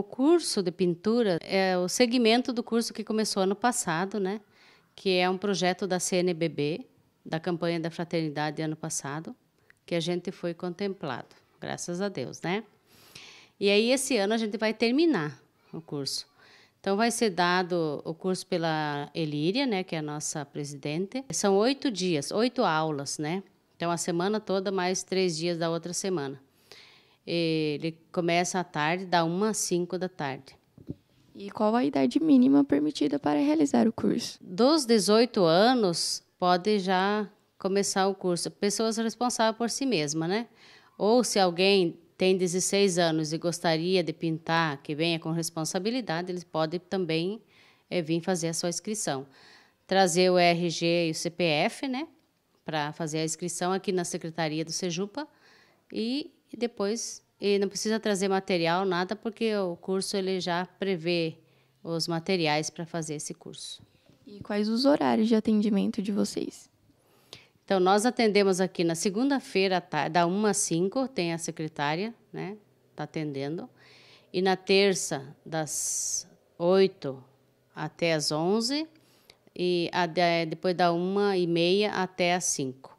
O curso de pintura é o segmento do curso que começou ano passado, né? que é um projeto da CNBB, da campanha da fraternidade ano passado, que a gente foi contemplado, graças a Deus. Né? E aí, esse ano, a gente vai terminar o curso. Então, vai ser dado o curso pela Elíria, né, que é a nossa presidente. São oito dias, oito aulas, né? Então, a semana toda, mais três dias da outra semana. Ele começa à tarde, da 1 às 5 da tarde. E qual a idade mínima permitida para realizar o curso? Dos 18 anos, pode já começar o curso. Pessoas responsáveis por si mesma, né? Ou se alguém tem 16 anos e gostaria de pintar, que venha com responsabilidade, eles podem também é, vir fazer a sua inscrição. Trazer o RG e o CPF, né? Para fazer a inscrição aqui na Secretaria do Sejupa. E e depois, e não precisa trazer material, nada, porque o curso ele já prevê os materiais para fazer esse curso. E quais os horários de atendimento de vocês? Então, nós atendemos aqui na segunda-feira, da 1 às 5, tem a secretária, né? Está atendendo. E na terça, das 8 até as 11, e a, depois da 1 e meia até as 5.